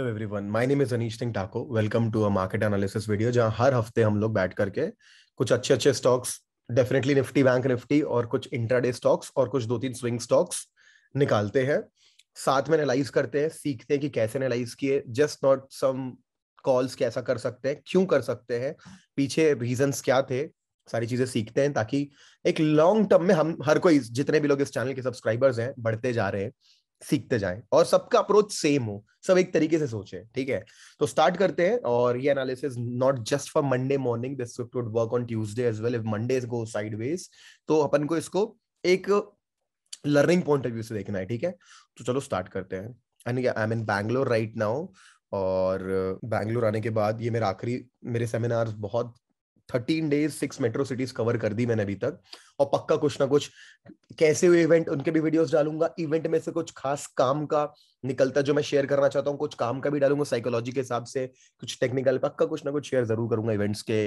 Hello everyone my name is Anish Singh टाको welcome to a market analysis video जहां हर हफ्ते हम लोग बैठ करके कुछ अच्छे अच्छे stocks definitely Nifty bank Nifty और कुछ इंट्राडे स्टॉक्स और कुछ दो तीन स्विंग स्टॉक्स निकालते हैं साथ में एनालाइज करते हैं सीखते हैं कि कैसे एनालाइज किए जस्ट नॉट सम कॉल्स कैसा कर सकते हैं क्यों कर सकते हैं पीछे रीजन क्या थे सारी चीजें सीखते हैं ताकि एक लॉन्ग टर्म में हम हर कोई जितने भी लोग इस चैनल के सब्सक्राइबर्स हैं बढ़ते जा रहे हैं सीखते जाए और सबका अप्रोच सेम हो सब एक तरीके से सोचे ठीक है तो स्टार्ट करते हैं और ये analysis not just for Monday morning this would work on Tuesday as well if Monday go sideways तो अपन को इसको एक लर्निंग पॉइंट ऑफ व्यू से देखना है ठीक है तो चलो स्टार्ट करते हैं and I am in Bangalore right now और बैंगलोर आने के बाद ये मेरा आखिरी मेरे सेमिनार बहुत thirteen days six metro cities cover कर दी मैंने अभी तक और पक्का कुछ ना कुछ कैसे हुए इवेंट उनके भी वीडियोस डालूंगा इवेंट में से कुछ खास काम का निकलता जो मैं शेयर करना चाहता हूँ कुछ काम का भी डालूंगा साइकोलॉजी के हिसाब से कुछ टेक्निकल पक्का कुछ ना कुछ शेयर जरूर करूंगा इवेंट्स के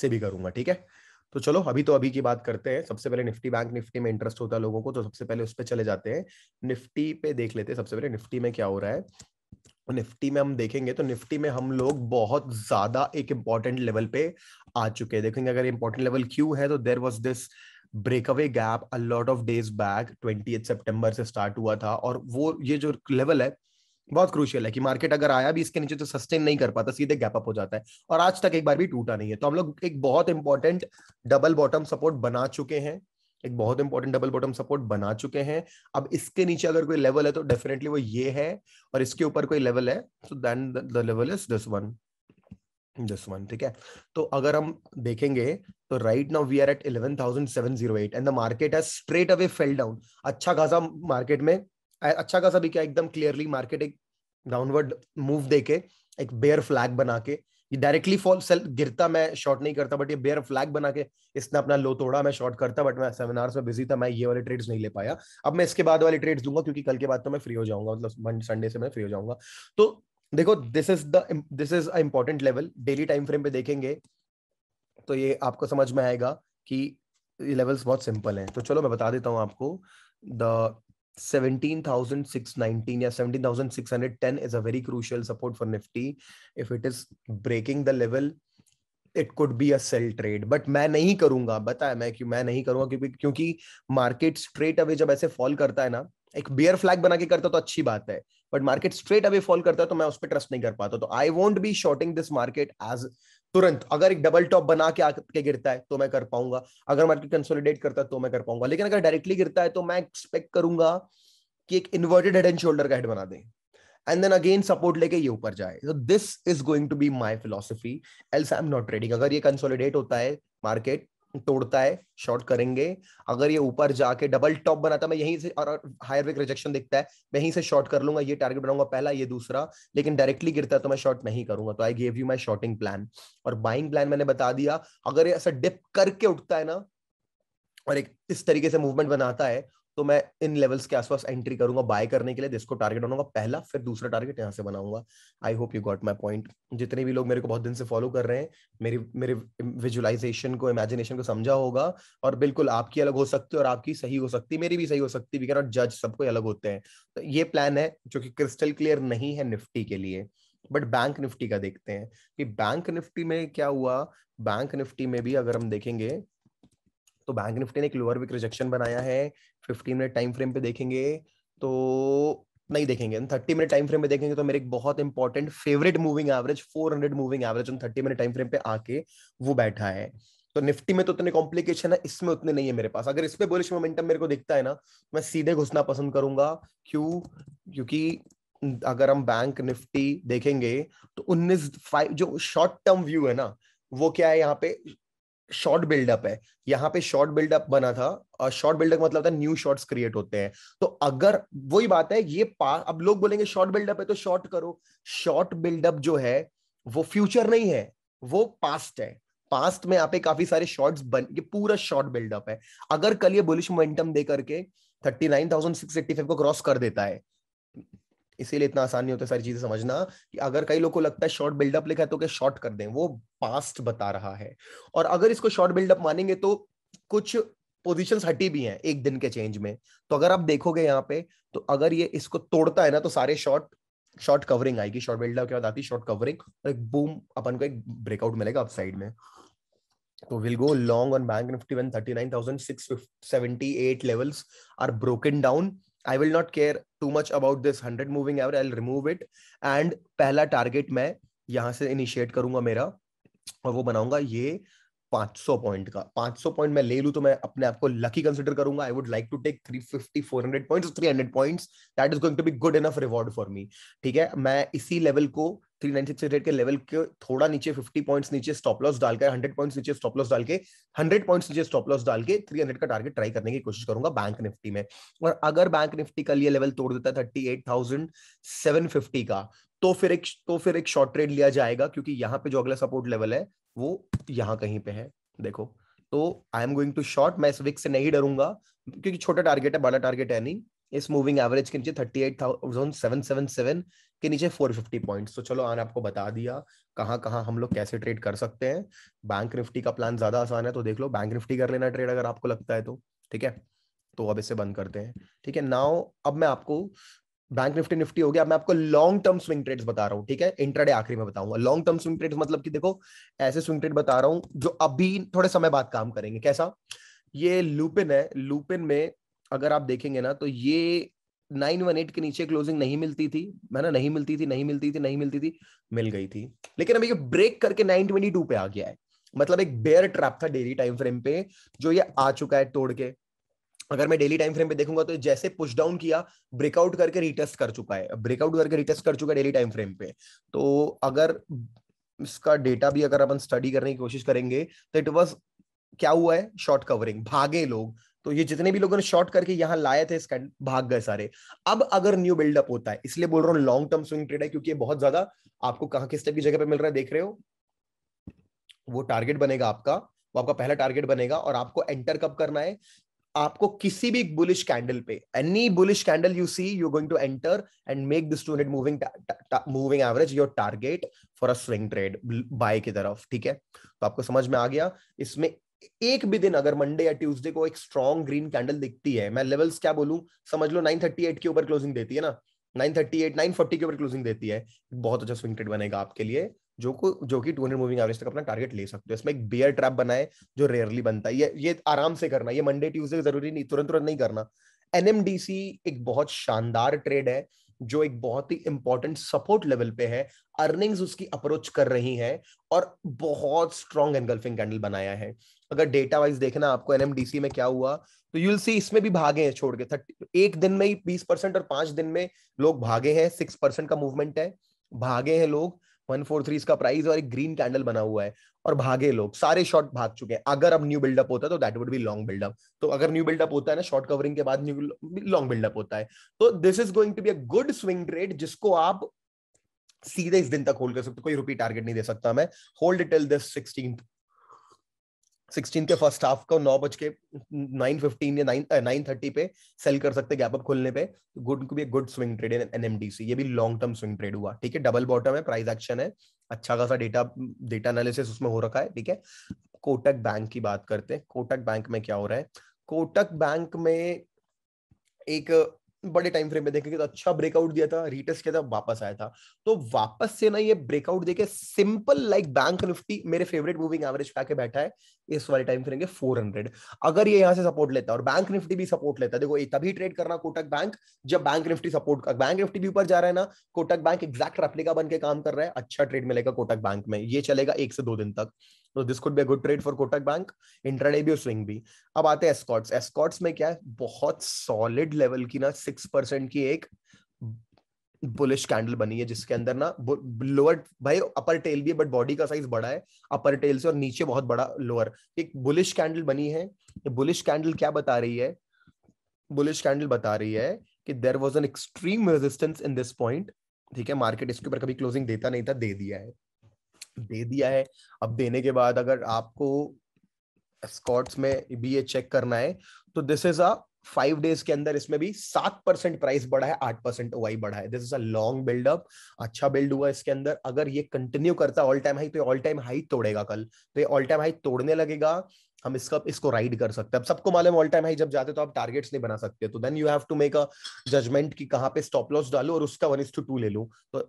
से भी करूंगा ठीक है तो चलो अभी तो अभी की बात करते हैं सबसे पहले निफ्टी बैंक निफ्टी में इंटरेस्ट होता है लोगों को तो सबसे पहले उस पर चले जाते हैं निफ्टी पे देख लेते हैं सबसे पहले निफ्टी में क्या हो रहा है निफ्टी में हम देखेंगे तो निफ्टी में हम लोग बहुत ज्यादा एक इंपॉर्टेंट लेवल पे आ चुके हैं देखेंगे अगर इंपॉर्टेंट लेवल क्यों है तो there was this breakaway gap a lot of days back twenty September से स्टार्ट हुआ था और वो ये जो लेवल है बहुत क्रूशियल है कि मार्केट अगर आया भी इसके नीचे तो सस्टेन नहीं कर पाता सीधे गैप अप हो जाता है और आज तक एक बार भी टूटा नहीं है तो हम लोग एक बहुत इंपॉर्टेंट डबल बॉटम सपोर्ट बना चुके हैं एक बहुत इंपॉर्टेंट डबल बॉटम सपोर्ट बना चुके हैं अब इसके नीचे अगर कोई लेवल है तो डेफिनेटली वो ये है और इसके ऊपर कोई लेवल है तो then the level is this one this one ठीक है तो अगर हम देखेंगे तो right now we are at eleven thousand seven zero eight and the market है स्ट्रेट अवे फेल डाउन अच्छा खासा मार्केट में अच्छा खासा भी क्या एकदम क्लियरली मार्केट एक डाउनवर्ड मूव देके एक बेयर फ्लैग बना के ये डायरेक्टली फॉल सेल गिरता मैं शॉट नहीं करता बट ये बेयर फ्लैग बना के इसने अपना लो तोड़ा मैं शॉट करता बट मैं सेमिनार्स में बिजी था मैं ये वाले ट्रेड्स नहीं ले पाया अब मैं इसके बाद वाले ट्रेड्स दूंगा क्योंकि कल के बाद तो मैं फ्री हो जाऊंगा मतलब संडे से मैं फ्री हो जाऊंगा तो देखो this is the this is a important level daily time frame पे देखेंगे तो ये आपको समझ में आएगा कि ये लेवल्स बहुत सिंपल हैं तो चलो मैं बता देता हूँ आपको the 17,619 yeah 17,610 is a very crucial support for Nifty. If it is breaking the level, it could be a sell trade but मैं नहीं करूंगा बताया मैं क्यों मैं नहीं करूंगा क्योंकि क्योंकि मार्केट स्ट्रेट अवे जब ऐसे फॉल करता है ना एक बियर फ्लैग बना के करता तो अच्छी बात है but market straight away fall करता है तो मैं उस पर ट्रस्ट नहीं कर पाता तो I won't be shorting this market as तुरंत अगर एक डबल टॉप बना के आके गिरता है तो मैं कर पाऊंगा अगर मार्केट कंसोलिडेट करता है तो मैं कर पाऊंगा लेकिन अगर डायरेक्टली गिरता है तो मैं एक्सपेक्ट करूंगा कि एक इन्वर्टेड हेड एंड शोल्डर का हेड बना दे एंड देन अगेन सपोर्ट लेके ये ऊपर जाए तो this is going to be my philosophy else I am not trading अगर ये कंसोलिडेट होता है मार्केट तोड़ता है शॉर्ट करेंगे अगर ये ऊपर जाके डबल टॉप बनाता मैं यहीं से और हायर विक रिजेक्शन दिखता है मैं यहीं से शॉर्ट कर लूंगा ये टारगेट बनाऊंगा पहला ये दूसरा लेकिन डायरेक्टली गिरता है तो मैं शॉर्ट नहीं करूंगा तो I gave you my shorting plan और बाइंग प्लान मैंने बता दिया अगर ये ऐसा डिप करके उठता है ना और एक इस तरीके से मूवमेंट बनाता है तो मैं इन लेवल्स के आसपास एंट्री करूंगा बाय करने के लिए जिसको टारगेट बनाऊंगा पहला फिर दूसरा टारगेट यहाँ से बनाऊंगा I hope you got my point जितने भी लोग मेरे को बहुत दिन से फॉलो कर रहे हैं मेरी मेरे विजुअलाइजेशन को इमेजिनेशन को समझा होगा और बिल्कुल आपकी अलग हो सकती है और आपकी सही हो सकती मेरी भी सही हो सकती वी कैनॉट जज सबको अलग होते हैं तो ये प्लान है जो कि क्रिस्टल क्लियर नहीं है निफ्टी के लिए बट बैंक निफ्टी का देखते हैं कि बैंक निफ्टी में क्या हुआ बैंक निफ्टी में भी अगर हम देखेंगे तो बैंक निफ्टी ने एक लोअर विक रिजेक्शन बनाया है फिफ्टी मिनट टाइम फ्रेम पे देखेंगे तो नहीं देखेंगे थर्टी मिनट टाइम फ्रेम पे देखेंगे तो मेरे एक बहुत important favourite moving average four hundred moving average उन थर्टी मिनट टाइम फ्रेम पे आके वो बैठा है तो निफ्टी में तो उतने कॉम्प्लिकेशन है इसमें उतने नहीं है मेरे पास अगर इस पे बोलिश मोमेंटम मेरे को दिखता है ना तो मैं सीधे घुसना पसंद करूंगा क्यों क्योंकि अगर हम बैंक निफ्टी देखेंगे तो उन्नीस फाइव जो शॉर्ट टर्म व्यू है ना वो क्या है यहाँ पे शॉर्ट बिल्डअप है यहाँ पे शॉर्ट बिल्डअप बना था और शॉर्ट बिल्डअप मतलब था न्यू शॉर्ट्स क्रिएट होते हैं तो अगर वही बात है ये पा अब लोग बोलेंगे शॉर्ट बिल्डअप है तो शॉर्ट करो शॉर्ट बिल्डअप जो है वो फ्यूचर नहीं है वो पास्ट है पास्ट में यहाँ पे काफी सारे शॉर्ट्स बन ये पूरा शॉर्ट बिल्डअप है अगर कल ये बुलिश मोमेंटम दे करके thirty nine thousand six eighty five को क्रॉस कर देता है इसीलिए इतना आसान नहीं होता सारी चीजें समझना कि अगर कई लोगों को लगता है शॉर्ट बिल्डअप लिखा है तो क्या शॉर्ट कर दें वो पास्ट बता रहा है और अगर इसको शॉर्ट बिल्डअप मानेंगे तो कुछ पोजिशन हटी भी हैं एक दिन के चेंज में तो अगर आप देखोगे यहाँ पे तो अगर ये इसको तोड़ता है ना तो सारे शॉर्ट शॉर्ट कवरिंग आएगी शॉर्ट बिल्डअप के बाद आती शॉर्ट कवरिंग और एक बूम अपन को एक ब्रेकआउट मिलेगा अपसाइड में तो will go long on bank Nifty one thirty nine thousand six seventy eight levels are broken down I will not care too much about this hundred moving average I remove it and पहला target मैं यहां से initiate करूंगा मेरा और वो बनाऊंगा ये 500 पॉइंट का 500 पॉइंट मैं ले लूँ तो मैं अपने आप को लकी कंसिडर करूंगा I would like to take 350 400 points 300 points that is going to be good enough reward for me ठीक है मैं इसी लेवल को थ्री 396 रेट के लेवल के थोड़ा नीचे फिफ्टी पॉइंट्स नीचे स्टॉप लॉस डालकर हंड्रेड पॉइंट्स नीचे स्टॉप लॉस डाल के हंड्रेड पॉइंट्स नीचे स्टॉप लॉस डाल के थ्री हंड्रेड का टारगेट ट्राई करने की कोशिश करूंगा बैंक निफ्टी में और अगर बैंक निफ्टी का ये लेवल तोड़ देता है thirty eight thousand seven fifty का तो फिर एक तो फिर एक शॉर्ट ट्रेड लिया जाएगा क्योंकि यहाँ पे जो अगला सपोर्ट लेवल है वो यहाँ कहीं पे है देखो तो I am going to short मैं इस विक से नहीं डरूंगा क्योंकि छोटा टारगेट है बड़ा टारगेट है नहीं इस मूविंग एवरेज के नीचे thirty eight thousand seven seven seven के नीचे 450 पॉइंट्स तो चलो आने आपको बता दिया कहाँ कहाँ हम लोग कैसे ट्रेड कर सकते हैं बैंक निफ्टी का प्लान ज्यादा आसान है तो देख लो बैंक निफ्टी कर लेना ट्रेड अगर आपको लगता है तो ठीक है तो अब इसे बंद करते हैं ठीक है नाउ अब मैं आपको बैंक निफ्टी निफ्टी हो गया मैं आपको लॉन्ग टर्म स्विंग ट्रेड्स बता रहा हूँ ठीक है इंट्राडे आखिरी में बताऊंगा लॉन्ग टर्म स्विंग ट्रेड्स मतलब कि देखो ऐसे स्विंग ट्रेड बता रहा हूँ जो अभी थोड़े समय बाद काम करेंगे कैसा ये लूपिन है लूपिन में अगर आप देखेंगे ना तो ये नाइन वन एट के नीचे क्लोजिंग नहीं मिलती थी है ना नहीं मिलती थी नहीं मिलती थी नहीं मिलती थी मिल गई थी लेकिन अभी ये ब्रेक करके नाइन ट्वेंटी टू पे आ गया है मतलब एक बेयर ट्रैप था डेली टाइम फ्रेम पे जो ये आ चुका है तोड़ के अगर मैं डेली टाइम फ्रेम पे देखूंगा तो जैसे पुश डाउन किया ब्रेकआउट करके रिटेस्ट कर चुका है ब्रेकआउट करके रिटेस्ट कर चुका है डेली टाइम फ्रेम पे तो अगर इसका डेटा भी अगर अपन स्टडी करने की कोशिश करेंगे तो इट वॉज क्या हुआ है शॉर्ट कवरिंग भागे लोग तो ये जितने भी लोगों ने शॉर्ट करके यहाँ लाए थे इसका भाग गए सारे अब अगर न्यू बिल्डअप होता है इसलिए बोल रहा हूँ लॉन्ग टर्म स्विंग ट्रेड है क्योंकि ये बहुत ज्यादा आपको कहाँ किस टाइप की जगह पे मिल रहा है देख रहे हो वो टारगेट बनेगा आपका वो आपका पहला टारगेट बनेगा और आपको एंटर कब करना है आपको किसी भी बुलिश कैंडल पे any bullish candle you see you going to enter and make this two hundred moving moving average your target for a swing trade buy की तरफ ठीक है तो आपको समझ में आ गया इसमें एक भी दिन अगर मंडे या ट्यूसडे को एक स्ट्रॉन्ग ग्रीन कैंडल दिखती है मैं लेवल्स क्या बोलू समझ लो नाइन थर्टी एट के ऊपर क्लोजिंग देती है ना नाइन फोर्टी के ऊपर क्लोजिंग देती है बहुत अच्छा स्विंग ट्रेड बनेगा आपके लिए जो को जो कि 200 मूविंग एवरेज तक अपना टारगेट ले सकते हो इसमें एक बियर ट्रैप बनाए जो रेयरली बनता है ये ये आराम से करना ये मंडे ट्यूसडे जरूरी नहीं तुरंत तुरंत नहीं करना एनएमडीसी एक बहुत शानदार ट्रेड है जो एक बहुत ही इंपॉर्टेंट सपोर्ट लेवल पे है अर्निंग्स उसकी अप्रोच कर रही है और बहुत स्ट्रॉन्ग एनगल्फिंग कैंडल बनाया है अगर डेटा वाइज देखना आपको एनएमडीसी में क्या हुआ तो यूल सी इसमें भी भागे हैं छोड़ के थर्टी एक दिन में ही बीस परसेंट और पांच दिन में लोग भागे हैं सिक्स परसेंट का मूवमेंट है भागे हैं लोग वन फोर थ्री इसका प्राइस और एक ग्रीन कैंडल बना हुआ है और भागे लोग सारे शॉर्ट भाग चुके हैं अगर अब न्यू बिल्डअप होता है तो that would be long buildup तो अगर न्यू बिल्डअप होता है ना शॉर्ट कवरिंग के बाद न्यू लॉन्ग बिल्डअप होता है तो this is going to be a good swing trade जिसको आप सीधे इस दिन तक होल्ड कर सकते कोई रुपी टारगेट नहीं दे सकता मैं hold till this sixteen sixteen के फर्स्ट हाफ को नौ बज के नाइन फिफ्टीन या नाइन नाइन थर्टी पे सेल कर सकते गैप अप खोलने पे गुड को भी गुड स्विंग ट्रेड है एनएमडीसी ये भी लॉन्ग टर्म स्विंग ट्रेड हुआ ठीक है डबल बॉटम है प्राइस एक्शन है अच्छा खासा डेटा डेटा एनालिसिस उसमें हो रखा है ठीक है कोटक बैंक की बात करते हैं कोटक बैंक में क्या हो रहा है कोटक बैंक में एक बड़े टाइम फ्रेम में देखेंगे तो अच्छा ब्रेकआउट दिया था रिटेस्ट किया था वापस आया था तो वापस से ना ये ब्रेकआउट देखे सिंपल लाइक बैंक निफ्टी मेरे फेवरेट मूविंग एवरेज पे आके बैठा है इस वाले टाइम फ्रेम के 400 अगर ये यहाँ से सपोर्ट लेता और बैंक निफ्टी भी सपोर्ट लेता देखो ये तभी ट्रेड करना कोटक बैंक जब bank Nifty support bank Nifty भी ऊपर जा रहा है ना कोटक बैंक एक्जैक्ट रेप्लिका बन के काम कर रहा है अच्छा ट्रेड मिलेगा कोटक बैंक में ये चलेगा एक से दो दिन तक तो this could be good trade for Kotak bank intraday भी और स्विंग भी अब आते हैं एस्कॉट्स एस्कॉट्स में क्या है बहुत सॉलिड लेवल की ना सिक्स परसेंट की एक बुलिश कैंडल बनी है जिसके अंदर ना लोअर भाई अपर टेल भी है बट बॉडी का साइज बड़ा है अपर टेल से और नीचे बहुत बड़ा लोअर एक बुलिश कैंडल बनी है बुलिश कैंडल क्या बता रही है बुलिश कैंडल बता रही है कि there was an extreme resistance in this point ठीक है मार्केट इसके ऊपर कभी क्लोजिंग देता नहीं था दे दिया है दे दिया है अब देने के बाद अगर आपको स्कॉट्स में भी ये चेक करना है तो this is a five days के अंदर इसमें भी सात परसेंट प्राइस बढ़ा है आठ परसेंट ओआई बढ़ा है this is a long buildup अच्छा बिल्ड हुआ इसके अंदर अगर ये कंटिन्यू करता है ऑल टाइम हाई तो ऑल टाइम हाई तोड़ेगा कल तो ये ऑल टाइम हाई तोड़ने लगेगा हम इसका इसको राइड कर सकते हैं अब सबको मालूम ऑल टाइम हाई जब जाते तो आप टारगेट्स नहीं बना सकते तो then you have to make a judgment कि कहाँ पे स्टॉप लॉस डालो और उसका वन इज टू टू ले लो तो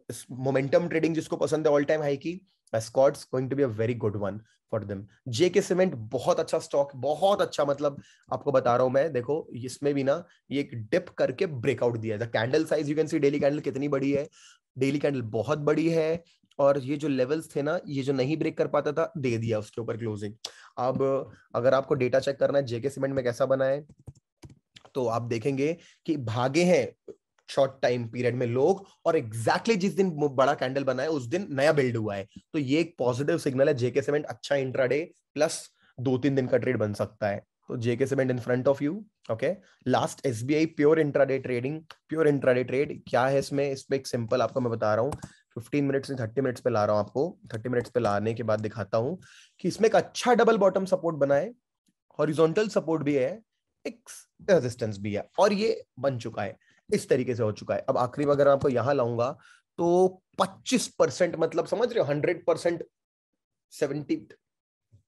मोमेंटम ट्रेडिंग जिसको पसंद है ऑल टाइम हाई की stocks going to be a very good one for them J K Cement बहुत अच्छा स्टॉक बहुत अच्छा मतलब आपको बता रहा हूं मैं देखो इसमें भी ना ये एक डिप करके ब्रेकआउट दिया है candle size you can see daily candle कितनी बड़ी है डेली कैंडल बहुत बड़ी है और ये जो लेवल्स थे ना ये जो नहीं ब्रेक कर पाता था दे दिया उसके ऊपर क्लोजिंग अब अगर आपको डेटा चेक करना है जेके सीमेंट में कैसा बना है तो आप देखेंगे कि भागे हैं शॉर्ट टाइम पीरियड में लोग और एग्जैक्टली exactly जिस दिन बड़ा कैंडल बना है उस दिन नया बिल्ड हुआ है तो ये एक पॉजिटिव सिग्नल है जेके सीमेंट अच्छा इंट्राडे प्लस दो तीन दिन का ट्रेड बन सकता है तो JK Cement in front of you okay last as pure intraday trading pure intraday trade क्या है इसमें इस पर एक सिंपल आपको मैं बता रहा हूँ 15 मिनट्स से 30 मिनट्स पे ला रहा हूँ आपको 30 मिनट्स पे लाने के बाद दिखाता हूँ कि इसमें एक अच्छा डबल बॉटम सपोर्ट बना है हॉरिजॉन्टल सपोर्ट भी है एक रेजिस्टेंस भी है और ये बन चुका है इस तरीके से हो चुका है अब आखिरी में अगर आपको यहां लाऊंगा तो पच्चीस परसेंट मतलब समझ रहे हो हंड्रेड परसेंट सेवेंटी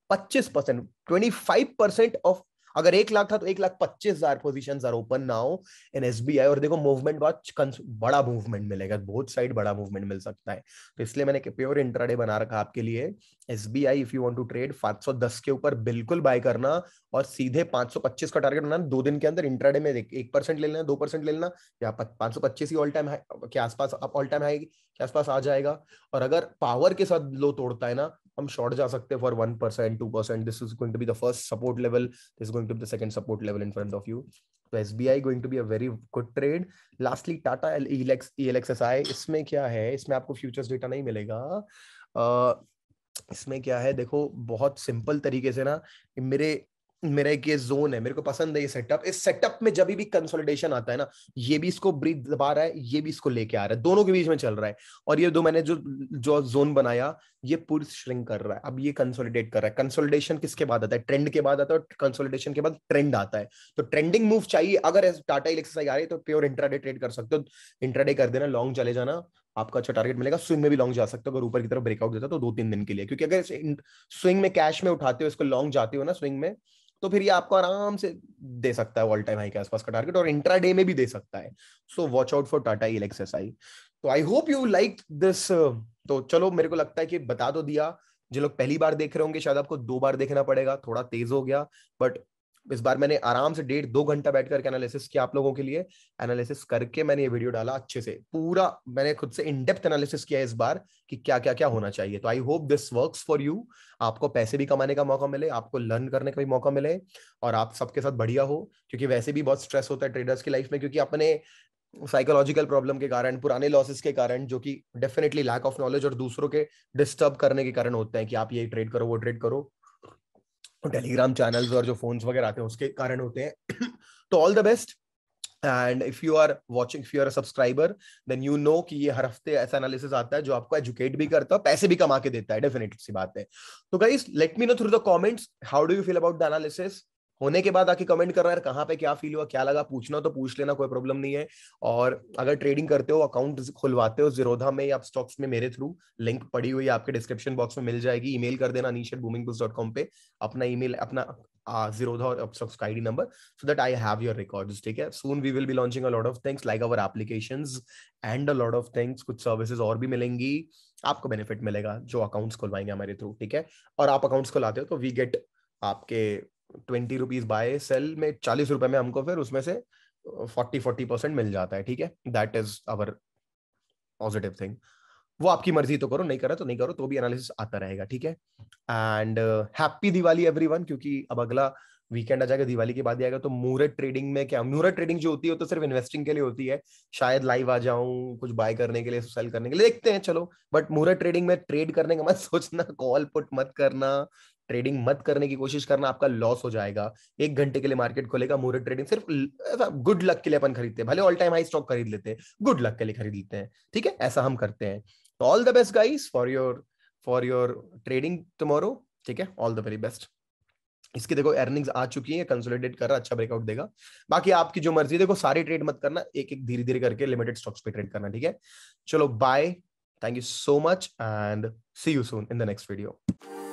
पच्चीस percent twenty five percent off अगर एक लाख था तो एक लाख पच्चीस हजार position are open now in S B I और देखो मूवमेंट बहुत बड़ा मूवमेंट मिलेगा बहुत साइड बड़ा मूवमेंट मिल सकता है तो इसलिए मैंने प्योर इंटरडे बना रखा आपके लिए S B I if you want to trade पांच सौ दस के ऊपर बिल्कुल बाय करना और सीधे पांच सौ पच्चीस का टारगेट बनाना दो दिन के अंदर इंटरडे में एक परसेंट ले लेना दो परसेंट ले लेना या पांच ही ऑल टाइम के आसपास ऑल टाइम आएगी के आसपास आ जाएगा और अगर पावर के साथ लो तोड़ता है ना हम शॉर्ट जा सकते for one percent two percent this is going to be the first support level this going to be the second support level in front of you तो S B I going to be a very good trade lastly Tata Elxsi इसमें क्या है इसमें आपको futures data नहीं मिलेगा uh, इसमें क्या है देखो बहुत सिंपल तरीके से ना मेरे मेरा एक ये जोन है मेरे को पसंद है ये सेटअप इस सेटअप में जब भी कंसोलिडेशन आता है ना ये भी इसको ब्रीथ दबा रहा है ये भी इसको लेके आ रहा है दोनों के बीच में चल रहा है और ये दो मैंने जो जो जोन बनाया ये पूरी श्रिंक कर रहा है अब ये कंसोलिडेट कर रहा है कंसोलिडेशन किसके बाद आता है ट्रेंड के बाद आता है और कंसोलिडेशन के बाद ट्रेंड आता है तो ट्रेंडिंग मूव चाहिए अगर टाटा इलेक्सरसाइज आ रही है तो प्योर इंट्राडे ट्रेड कर सकते हो इंट्राडे कर देना लॉन्ग चले जाना आपका अच्छा टारगेट मिलेगा स्विंग में भी लॉन्ग जा सकते हो अगर ऊपर की तरफ ब्रेकआउट देता तो दो तीन दिन के लिए क्योंकि अगर स्विंग में कैश में उठाते हो इसको लॉन्ग जाते हो ना स्विंग में तो फिर ये आपको आराम से दे सकता है ऑल टाइम हाई के आसपास का टारगेट और इंट्रा डे में भी दे सकता है so watch out for Tata Elxsi तो I hope you like this तो चलो मेरे को लगता है कि बता तो दिया जो लोग पहली बार देख रहे होंगे शायद आपको दो बार देखना पड़ेगा थोड़ा तेज हो गया बट इस बार मैंने आराम से डेढ़ दो घंटा बैठ करके एनालिसिस किया आप लोगों के लिए एनालिसिस करके मैंने ये वीडियो डाला अच्छे से पूरा मैंने खुद से इनडेप्थ एनालिसिस किया इस बार कि क्या क्या क्या होना चाहिए तो I hope this work for you आपको पैसे भी कमाने का मौका मिले आपको लर्न करने का भी मौका मिले और आप सबके साथ बढ़िया हो क्योंकि वैसे भी बहुत स्ट्रेस होता है ट्रेडर्स की लाइफ में क्योंकि अपने साइकोलॉजिकल प्रॉब्लम के कारण पुराने लॉसेस के कारण जो कि डेफिनेटली लैक ऑफ नॉलेज और दूसरों के डिस्टर्ब करने के कारण होते हैं कि आप ये ट्रेड करो वो ट्रेड करो टेलीग्राम चैनल्स और जो फोन्स वगैरह आते हैं उसके कारण होते हैं तो all the best and if you are watching if are subscriber then you know कि ये हर हफ्ते ऐसा एनालिसिस आता है जो आपको एजुकेट भी करता है पैसे भी कमा के देता है डेफिनेटली सी बात है तो guys let me know through the comments how do you feel about the analysis होने के बाद आके कमेंट करना है कहाँ पे क्या फील हुआ क्या लगा पूछना तो पूछ लेना कोई प्रॉब्लम नहीं है और अगर ट्रेडिंग करते हो अकाउंट खुलवाते हो जीरोधा में या स्टॉक्स में मेरे थ्रू लिंक पड़ी हुई आपके डिस्क्रिप्शन बॉक्स में मिल जाएगी ईमेल कर देना अनिश डॉट कॉम पे अपना ईमेल अपना जीरोधा और स्टॉक्स का ID number so that I have your ठीक है soon we will be launching a lot of things like our application and a lot of things कुछ सर्विसेज और भी मिलेंगी आपको बेनिफिट मिलेगा जो अकाउंट्स खुलवाएंगे हमारे थ्रू ठीक है और आप अकाउंट्स खुलाते हो तो वी गेट आपके ट्वेंटी रुपीज बाय सेल में चालीस रुपए में हमको फिर उसमें से फोर्टी फोर्टी परसेंट मिल जाता है ठीक है that is our positive thing वो आपकी मर्जी तो करो नहीं करा तो नहीं करो तो भी एनालिसिस आता रहेगा ठीक है एंड हैप्पी दिवाली एवरी क्योंकि अब अगला वीकेंड आ जाएगा दिवाली के बाद आएगा तो मूरत ट्रेडिंग में क्या मूरत ट्रेडिंग जो होती है वो तो सिर्फ इन्वेस्टिंग के लिए होती है शायद लाइव आ जाऊं कुछ बाय करने के लिए सेल करने के लिए देखते हैं चलो बट मूरत ट्रेडिंग में ट्रेड करने का मत सोचना कॉल पुट मत करना ट्रेडिंग मत करने की कोशिश करना आपका लॉस हो जाएगा एक घंटे के लिए मार्केट खोलेगा मुहूर्त ट्रेडिंग सिर्फ गुड लक के लिए अपन खरीदते हैं भले ऑल टाइम हाई स्टॉक खरीद लेते हैं गुड लक के लिए खरीद लेते हैं ठीक है ऐसा हम करते हैं तो all the best guys for your for your trading tomorrow ठीक है ऑल द वेरी बेस्ट इसकी देखो अर्निंग्स आ चुकी है कंसोलिडेट कर रहा अच्छा ब्रेकआउट देगा बाकी आपकी जो मर्जी देखो सारे ट्रेड मत करना एक एक धीरे धीरे करके लिमिटेड स्टॉक्स पे ट्रेड करना ठीक है चलो bye thank you so much and see you soon in the next video